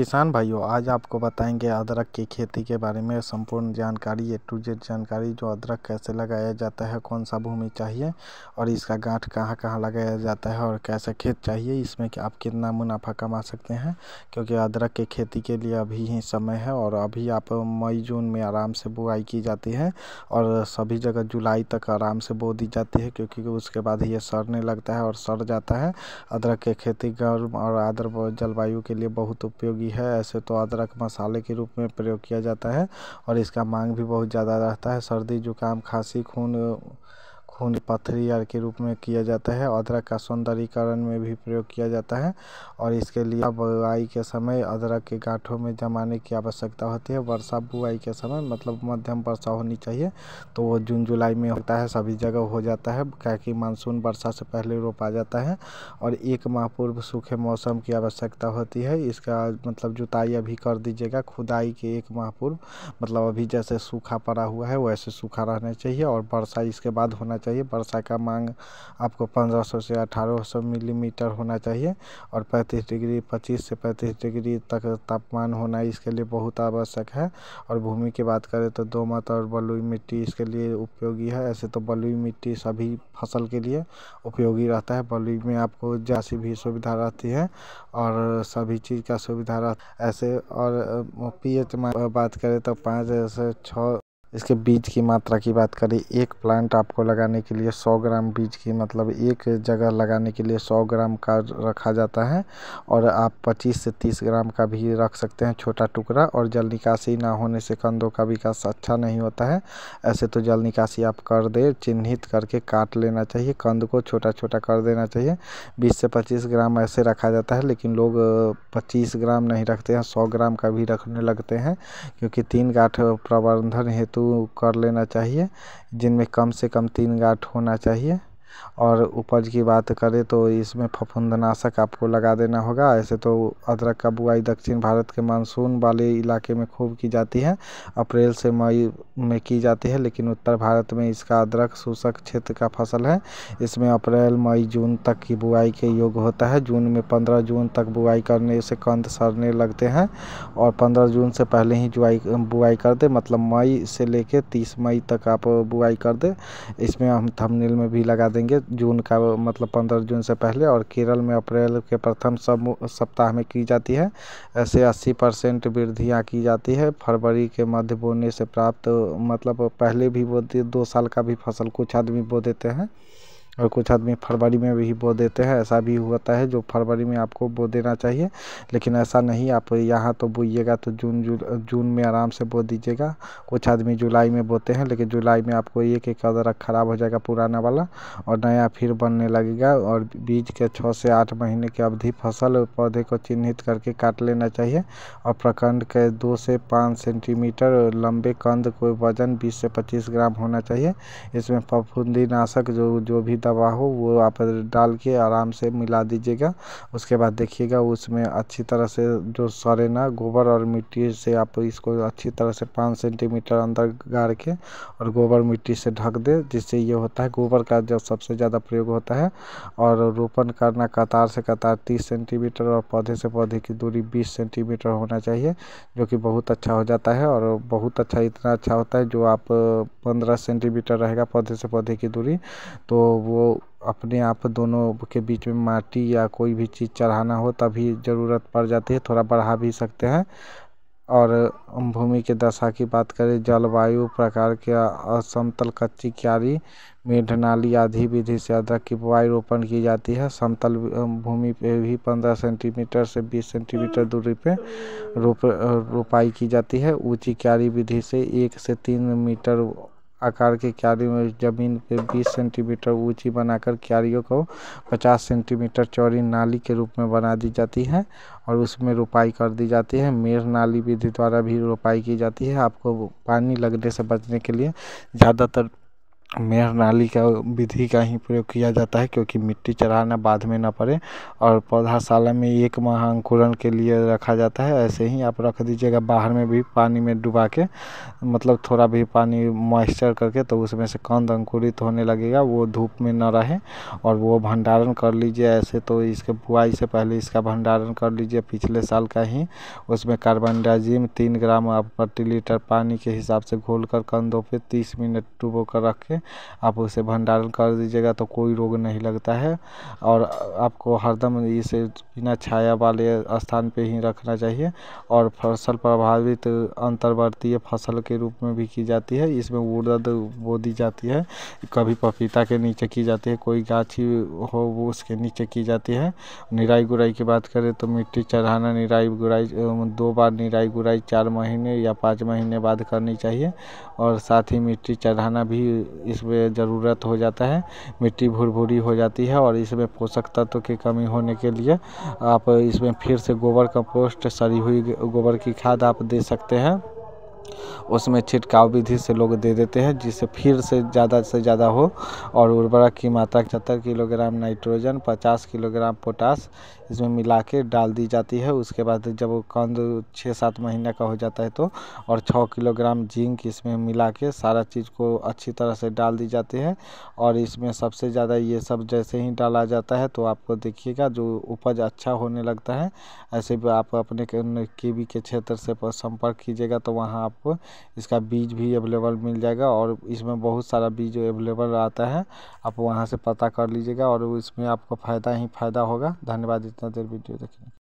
किसान भाइयों आज आपको बताएंगे अदरक की खेती के बारे में संपूर्ण जानकारी ए टू जेड जानकारी जो अदरक कैसे लगाया जाता है कौन सा भूमि चाहिए और इसका गांठ कहाँ कहाँ लगाया जाता है और कैसा खेत चाहिए इसमें कि आप कितना मुनाफा कमा सकते हैं क्योंकि अदरक की खेती के लिए अभी ही समय है और अभी आप मई जून में आराम से बुआई की जाती है और सभी जगह जुलाई तक आराम से बो दी जाती है क्योंकि उसके बाद ये सड़ने लगता है और सड़ जाता है अदरक की खेती गर्म और आदर जलवायु के लिए बहुत उपयोगी होती है ऐसे तो अदरक मसाले के रूप में प्रयोग किया जाता है और इसका मांग भी बहुत ज़्यादा रहता है सर्दी जुकाम खांसी खून खून आर के रूप में किया जाता है अदरक का सौंदर्यीकरण में भी प्रयोग किया जाता है और इसके लिए बुआई के समय अदरक के गांठों में जमाने की आवश्यकता होती है वर्षा बुआई के समय मतलब मध्यम वर्षा होनी चाहिए तो वो जून जुलाई में होता है सभी जगह हो जाता है क्या कि मानसून वर्षा से पहले रोपा जाता है और एक माह पूर्व सूखे मौसम की आवश्यकता होती है इसका मतलब जुताई अभी कर दीजिएगा खुदाई के एक माह पूर्व मतलब अभी जैसे सूखा पड़ा हुआ है वैसे सूखा रहना चाहिए और वर्षा इसके बाद होना चाहिए चाहिए वर्षा का मांग आपको पंद्रह सौ से अठारह सौ मिलीमीटर होना चाहिए और पैंतीस डिग्री पच्चीस से पैंतीस डिग्री तक तापमान होना इसके लिए बहुत आवश्यक है और भूमि की बात करें तो मत और बलुई मिट्टी इसके लिए उपयोगी है ऐसे तो बलुई मिट्टी सभी फसल के लिए उपयोगी रहता है बलुई में आपको जैसी भी सुविधा रहती है और सभी चीज़ का सुविधा रहता ऐसे और पी एच बात करें तो पाँच से छः इसके बीज की मात्रा की बात करें एक प्लांट आपको लगाने के लिए 100 ग्राम बीज की मतलब एक जगह लगाने के लिए 100 ग्राम का रखा जाता है और आप 25 से 30 ग्राम का भी रख सकते हैं छोटा टुकड़ा और जल निकासी ना होने से कंदों का विकास अच्छा नहीं होता है ऐसे तो जल निकासी आप कर दे चिन्हित करके काट लेना चाहिए कंद को छोटा छोटा कर देना चाहिए बीस से पच्चीस ग्राम ऐसे रखा जाता है लेकिन लोग पच्चीस ग्राम नहीं रखते हैं सौ ग्राम का भी रखने लगते हैं क्योंकि तीन गाठ प्रबंधन हेतु तो कर लेना चाहिए जिनमें कम से कम तीन गाँठ होना चाहिए और उपज की बात करें तो इसमें फफूंदनाशक आपको लगा देना होगा ऐसे तो अदरक का बुआई दक्षिण भारत के मानसून वाले इलाके में खूब की जाती है अप्रैल से मई में की जाती है लेकिन उत्तर भारत में इसका अदरक शोषक क्षेत्र का फसल है इसमें अप्रैल मई जून तक की बुआई के योग होता है जून में पंद्रह जून तक बुआई करने से कंध सड़ने लगते हैं और पंद्रह जून से पहले ही जुआई बुआई कर दे मतलब मई से लेके तीस मई तक आप बुआई कर दे इसमें हम थंबनेल में भी लगा दें देंगे जून का मतलब पंद्रह जून से पहले और केरल में अप्रैल के प्रथम सब सप्ताह में की जाती है ऐसे अस्सी परसेंट वृद्धियाँ की जाती है फरवरी के मध्य बोने से प्राप्त मतलब पहले भी वो दो साल का भी फसल कुछ आदमी बो देते हैं और कुछ आदमी फरवरी में भी बो देते हैं ऐसा भी होता है जो फरवरी में आपको बो देना चाहिए लेकिन ऐसा नहीं आप यहाँ तो बोइएगा तो जून जुल जून में आराम से बो दीजिएगा कुछ आदमी जुलाई में बोते हैं लेकिन जुलाई में आपको एक एक अदरक ख़राब हो जाएगा पुराना वाला और नया फिर बनने लगेगा और बीज के छः से आठ महीने की अवधि फसल पौधे को चिन्हित करके काट लेना चाहिए और प्रखंड के दो से पाँच सेंटीमीटर लंबे कंद को वजन बीस से पच्चीस ग्राम होना चाहिए इसमें फफूंदी नाशक जो जो भी तवा हो वो आप डाल के आराम से मिला दीजिएगा उसके बाद देखिएगा उसमें अच्छी तरह से जो सड़े ना गोबर और मिट्टी से आप इसको अच्छी तरह से पाँच सेंटीमीटर अंदर गाड़ के और गोबर मिट्टी से ढक दे जिससे ये होता है गोबर का जो सबसे ज़्यादा प्रयोग होता है और रोपण करना कतार से कतार तीस सेंटीमीटर और पौधे से पौधे की दूरी बीस सेंटीमीटर होना चाहिए जो कि बहुत अच्छा हो जाता है और बहुत अच्छा इतना अच्छा होता है जो आप पंद्रह सेंटीमीटर रहेगा पौधे से पौधे की दूरी तो वो अपने आप दोनों के बीच में माटी या कोई भी चीज़ चढ़ाना हो तभी ज़रूरत पड़ जाती है थोड़ा बढ़ा भी सकते हैं और भूमि के दशा की बात करें जलवायु प्रकार के असमतल कच्ची क्यारी मेढ नाली आदि विधि से अदरक की बुआई रोपण की जाती है समतल भूमि पे भी पंद्रह सेंटीमीटर से बीस सेंटीमीटर दूरी पे रोप रोपाई की जाती है ऊंची क्यारी विधि से एक से तीन मीटर आकार की क्यारी में जमीन पे 20 सेंटीमीटर ऊंची बनाकर क्यारियों को 50 सेंटीमीटर चौड़ी नाली के रूप में बना दी जाती है और उसमें रोपाई कर दी जाती है मेर नाली विधि द्वारा भी रोपाई की जाती है आपको पानी लगने से बचने के लिए ज़्यादातर मेहर नाली का विधि का ही प्रयोग किया जाता है क्योंकि मिट्टी चढ़ाना बाद में ना पड़े और पौधाशाला में एक माह अंकुरण के लिए रखा जाता है ऐसे ही आप रख दीजिएगा बाहर में भी पानी में डुबा के मतलब थोड़ा भी पानी मॉइस्चर करके तो उसमें से कंद अंकुरित होने लगेगा वो धूप में ना रहे और वो भंडारण कर लीजिए ऐसे तो इसके बुआई से पहले इसका भंडारण कर लीजिए पिछले साल का ही उसमें कार्बन डाइजिम तीन ग्राम आप प्रति लीटर पानी के हिसाब से घोल कर कंधों पर तीस मिनट डुबो कर रख के आप उसे भंडारण कर दीजिएगा तो कोई रोग नहीं लगता है और आपको हरदम इसे बिना छाया वाले स्थान पे ही रखना चाहिए और फसल प्रभावित अंतर्वर्तीय फसल के रूप में भी की जाती है इसमें उड़द बो दी जाती है कभी पपीता के नीचे की जाती है कोई गाछी हो वो उसके नीचे की जाती है निराई गुराई की बात करें तो मिट्टी चढ़ाना निराई गुराई दो बार निराई गुराई चार महीने या पाँच महीने बाद करनी चाहिए और साथ ही मिट्टी चढ़ाना भी इसमें ज़रूरत हो जाता है मिट्टी भुरभुरी हो जाती है और इसमें पोषक तत्व की कमी होने के लिए आप इसमें फिर से गोबर कंपोस्ट सड़ी हुई गोबर की खाद आप दे सकते हैं उसमें छिड़काव विधि से लोग दे देते हैं जिससे फिर से ज़्यादा से ज़्यादा हो और उर्वरक की मात्रा पचहत्तर किलोग्राम नाइट्रोजन पचास किलोग्राम पोटास इसमें मिला के डाल दी जाती है उसके बाद जब वो कंद छः सात महीने का हो जाता है तो और छः किलोग्राम जिंक इसमें मिला के सारा चीज़ को अच्छी तरह से डाल दी जाती है और इसमें सबसे ज़्यादा ये सब जैसे ही डाला जाता है तो आपको देखिएगा जो उपज अच्छा होने लगता है ऐसे भी आप अपने के कीवी के क्षेत्र से संपर्क कीजिएगा तो वहाँ आपको इसका बीज भी अवेलेबल मिल जाएगा और इसमें बहुत सारा बीज अवेलेबल आता है आप वहाँ से पता कर लीजिएगा और इसमें आपको फ़ायदा ही फ़ायदा होगा धन्यवाद इतना देर वीडियो देखने